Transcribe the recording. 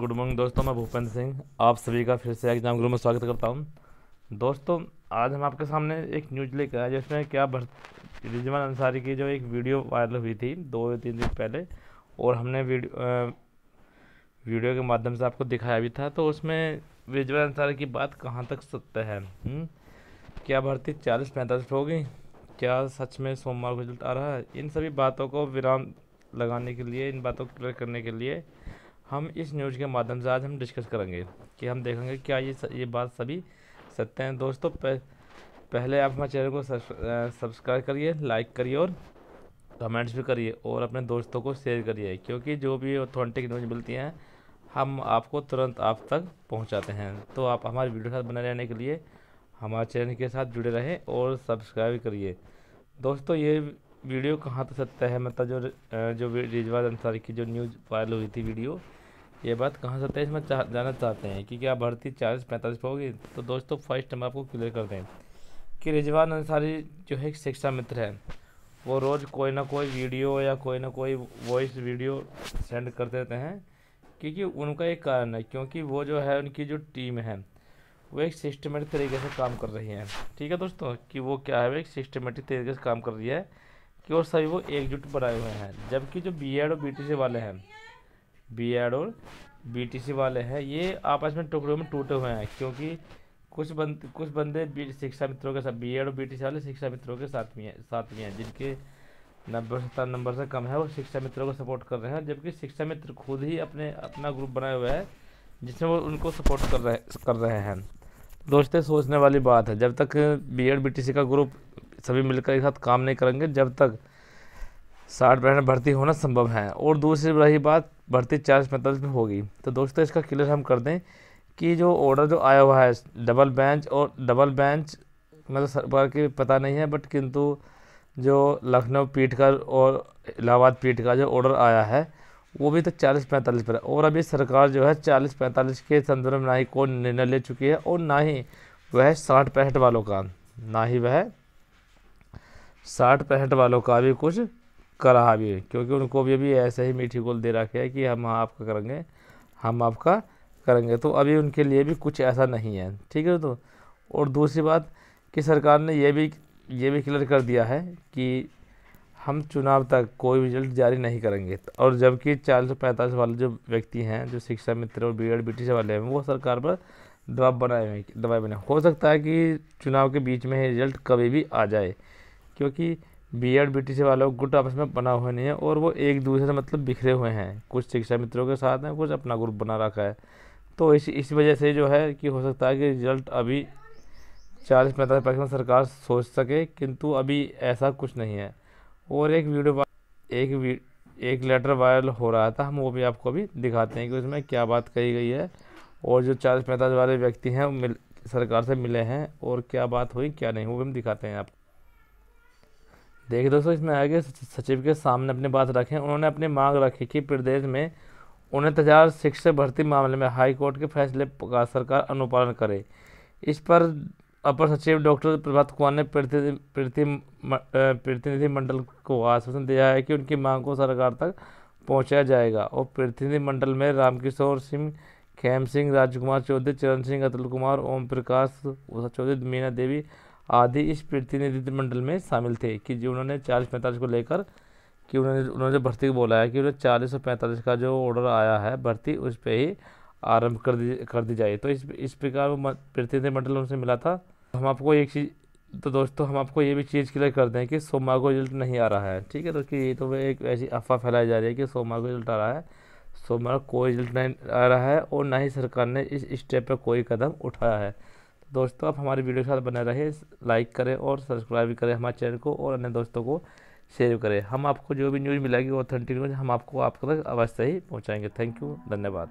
good morning दोस्तों मैं भूपेंद्र सिंह आप सभी का फिर से एग्जाम ग्रुप में स्वागत करता हूं दोस्तों आज हम आपके सामने एक न्यूज लेकर आए जिसमें क्या भर रिजवान अंसारी की जो एक वीडियो वायरल हुई थी दो या तीन दिन पहले और हमने वीडियो आ, वीडियो के माध्यम से आपको दिखाया भी था तो उसमें रिजवान अंसारी की बात कहाँ तक सत्य है हम्म, क्या भर्ती चालीस पैंतालीस होगी क्या सच में सोमवार को रिजल्ट आ रहा है इन सभी बातों को विराम लगाने के लिए इन बातों को क्लियर करने के लिए हम इस न्यूज़ के माध्यम से आज हम डिस्कस करेंगे कि हम देखेंगे क्या ये स, ये बात सभी सत्य हैं दोस्तों पह, पहले आप हमारे चैनल को सब्सक्राइब करिए लाइक करिए और कमेंट्स भी करिए और अपने दोस्तों को शेयर करिए क्योंकि जो भी ऑथेंटिक न्यूज़ मिलती हैं हम आपको तुरंत आप तक पहुंचाते हैं तो आप हमारे वीडियो के साथ बने रहने के लिए हमारे चैनल के साथ जुड़े रहें और सब्सक्राइब करिए दोस्तों ये वीडियो कहाँ तक तो सत्य है मतलब जो जो रिजवाज अंसारी की जो न्यूज़ वायरल हुई थी वीडियो ये बात कहाँ सत्ताईस में चाह जाना चाहते हैं कि क्या भर्ती चालीस पैंतालीस पर होगी तो दोस्तों फर्स्ट हम आपको क्लियर कर दें कि रिजवान अंसारी जो है शिक्षा मित्र है वो रोज़ कोई ना कोई वीडियो या कोई ना कोई वॉइस वीडियो सेंड कर देते हैं क्योंकि उनका एक कारण है क्योंकि वो जो है उनकी जो टीम है वो एक सिस्टमेटिक तरीके से काम कर रही है ठीक है दोस्तों कि वो क्या है वो एक सिस्टमेटिक तरीके से काम कर रही है कि और सभी वो एकजुट बनाए हुए हैं जबकि जो बी एड और बी टी सी वाले हैं बी एड और बीटीसी वाले हैं ये आपस में टुकड़ों में टूटे हुए हैं क्योंकि कुछ बंद कुछ बंदे शिक्षा मित्रों के साथ बी एड और सी वाले शिक्षा मित्रों के साथ में साथ में हैं जिनके नब्बे सत्तर नंबर से कम है वो शिक्षा मित्रों को सपोर्ट कर रहे हैं जबकि शिक्षा मित्र खुद ही अपने अपना ग्रुप बनाए हुए हैं जिसमें वो उनको सपोर्ट कर रहे कर रहे हैं तो दोस्तों सोचने वाली बात है जब तक बी एड बी का ग्रुप सभी मिलकर एक साथ काम नहीं करेंगे जब तक साठ ब्रांड भर्ती होना संभव है और दूसरी रही बात भर्ती चार पैंतालीस में होगी तो दोस्तों इसका क्लियर हम कर दें कि जो ऑर्डर जो आया हुआ है डबल बेंच और डबल बेंच मतलब सरकार की पता नहीं है बट किंतु जो लखनऊ पीठ का और इलाहाबाद पीठ का जो ऑर्डर आया है वो भी तो चालीस पैंतालीस पर है और अभी सरकार जो है चालीस पैंतालीस के संदर्भ में ना ही कोई निर्णय ले चुकी है और ना ही वह साठ पैंसठ वालों का ना ही वह साठ पैंसठ वालों का भी कुछ करा भी क्योंकि उनको भी अभी ऐसा ही मीठी गोल दे रखे है कि हम आपका करेंगे हम आपका करेंगे तो अभी उनके लिए भी कुछ ऐसा नहीं है ठीक है तो और दूसरी बात कि सरकार ने ये भी ये भी क्लियर कर दिया है कि हम चुनाव तक कोई रिजल्ट जारी नहीं करेंगे और जबकि चालीस सौ पैंतालीस वाले जो व्यक्ति हैं जो शिक्षा मित्र और बी एड बी वाले हैं वो सरकार पर दबाव बनाए हुए दबाव बने हो सकता है कि चुनाव के बीच में ही रिजल्ट कभी भी आ जाए क्योंकि बी एड बी वालों वाले गुट आपस में बना हुआ नहीं है और वो एक दूसरे से मतलब बिखरे हुए हैं कुछ शिक्षा मित्रों के साथ हैं कुछ अपना ग्रुप बना रखा है तो इस इस वजह से जो है कि हो सकता है कि रिजल्ट अभी चालीस पैंतालीस परसेंट सरकार सोच सके किंतु अभी ऐसा कुछ नहीं है और एक वीडियो एक वी, एक लेटर वायरल हो रहा था हम वो भी आपको अभी दिखाते हैं कि उसमें क्या बात कही गई है और जो चालीस पैंतालीस वाले व्यक्ति हैं मिल सरकार से मिले हैं और क्या बात हुई क्या नहीं वो भी हम दिखाते हैं आपको देखिए दोस्तों इसमें आगे सचिव के सामने अपनी बात रखें उन्होंने अपनी मांग रखी कि प्रदेश में उन्नीस हज़ार शिक्षक भर्ती मामले में हाईकोर्ट के फैसले का सरकार अनुपालन करे इस पर अपर सचिव डॉक्टर प्रभात कुमार ने प्रतिनिधिमंडल को आश्वासन दिया है कि उनकी मांग को सरकार तक पहुंचाया जाएगा और प्रतिनिधिमंडल में रामकिशोर सिंह खेम सिंह राजकुमार चौधरी चरण सिंह अतुल कुमार ओम प्रकाश उषा चौधरी मीना देवी आदि इस प्रतिनिधिमंडल में शामिल थे कि जो उन्होंने चालीस पैंतालीस को लेकर कि उन्होंने उन्होंने भर्ती को बोला है कि उन्हें चालीस और पैंतालीस का जो ऑर्डर आया है भर्ती उस पर ही आरंभ कर दी कर दी जाए तो इस इस प्रकार वो प्रतिनिधिमंडल उनसे मिला था हम आपको एक चीज़ तो दोस्तों हम आपको ये भी चीज़ क्लियर कर दें कि सोमवार को रिजल्ट नहीं आ रहा है ठीक है दोस्तों ये तो, तो एक ऐसी अफवाह फैलाई जा रही है कि सोमवार को रिजल्ट आ रहा है सोमवार कोई रिजल्ट नहीं आ रहा है और ना ही सरकार ने इस स्टेप पर कोई कदम उठाया है दोस्तों आप हमारे वीडियो के साथ बने रहे लाइक करें और सब्सक्राइब भी करें हमारे चैनल को और अन्य दोस्तों को शेयर करें हम आपको जो भी न्यूज़ मिलेगी ऑथेंटिक न्यूज़ हम आपको आप तक अवश्य ही पहुँचाएँगे थैंक यू धन्यवाद